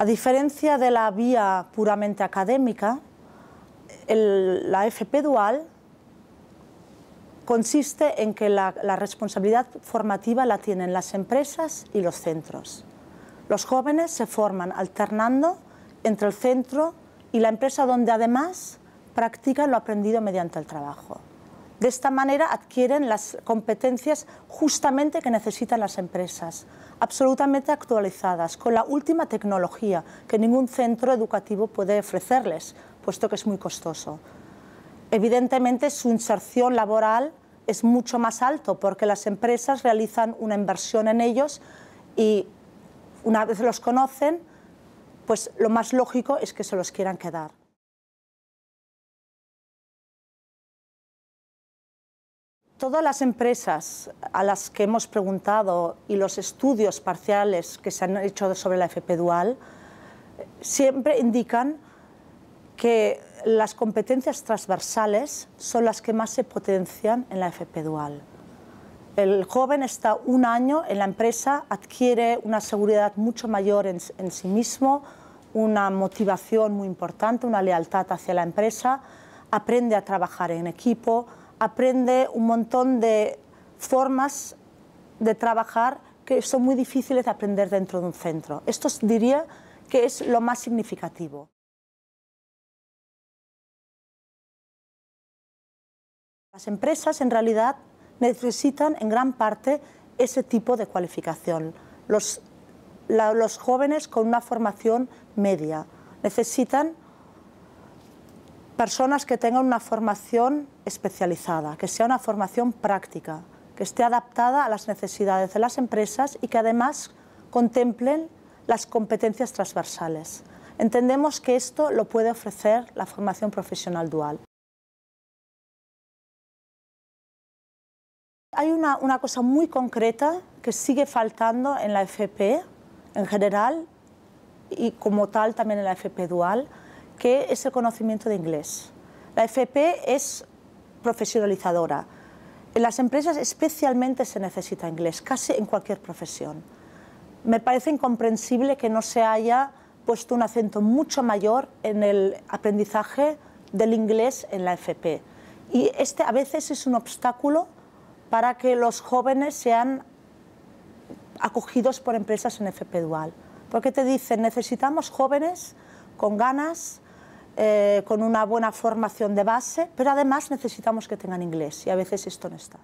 A diferencia de la vía puramente académica, la FP dual consiste en que la, la, responsabilidad formativa la tienen las empresas y los centros. Los jóvenes se forman alternando entre el centro y la empresa donde además practican lo aprendido mediante el trabajo. De esta manera adquieren las competencias justamente que necesitan las empresas, absolutamente actualizadas, con la última tecnología que ningún centro educativo puede ofrecerles, puesto que es muy costoso. Evidentemente su inserción laboral es mucho más alto porque las empresas realizan una inversión en ellos y una vez los conocen, pues lo más lógico es que se los quieran quedar. Todas las empresas a las que hemos preguntado y los estudios parciales que se han hecho sobre la FP dual siempre indican que las competencias transversales son las que más se potencian en la FP dual. El joven está un año en la empresa, adquiere una seguridad mucho mayor en, sí mismo, una motivación muy importante, una lealtad hacia la empresa, aprende a trabajar en equipo, aprende un montón de formas de trabajar que son muy difíciles de aprender dentro de un centro. Esto diría que es lo más significativo. Las empresas en realidad necesitan en gran parte ese tipo de cualificación. Los, jóvenes con una formación media necesitan personas que tengan una formación especializada, que sea una formación práctica, que esté adaptada a las necesidades de las empresas y que además contemplen las competencias transversales. Entendemos que esto lo puede ofrecer la formación profesional dual. Hay una, cosa muy concreta que sigue faltando en la FP e en general y como tal también en la FP dual, que es el conocimiento de inglés. La FP es profesionalizadora. En las empresas especialmente se necesita inglés, casi en cualquier profesión. Me parece incomprensible que no se haya puesto un acento mucho mayor en el aprendizaje del inglés en la FP. Y este a veces es un obstáculo para que los jóvenes sean acogidos por empresas en FP Dual. Porque te dicen, necesitamos jóvenes con ganas, eh, con una buena formación de base, pero además necesitamos que tengan inglés y a veces esto no está.